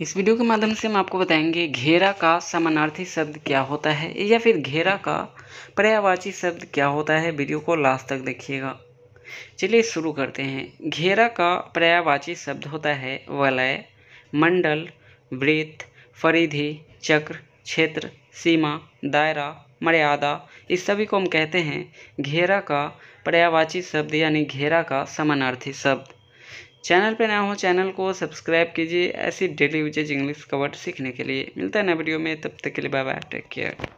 इस वीडियो के माध्यम से हम आपको बताएंगे घेरा का समानार्थी शब्द क्या होता है या फिर घेरा का पर्यावाची शब्द क्या होता है वीडियो को लास्ट तक देखिएगा चलिए शुरू करते हैं घेरा का पर्यावाची शब्द होता है वलय मंडल वृत्त परिधि चक्र क्षेत्र सीमा दायरा मर्यादा इस सभी को हम कहते हैं घेरा का पर्यावाची शब्द यानी घेरा का समानार्थी शब्द चैनल पे ना हो चैनल को सब्सक्राइब कीजिए ऐसी डेली यूजेज इंग्लिश कवर्ड सीखने के लिए मिलता है ना वीडियो में तब तक के लिए बाय बाय टेक केयर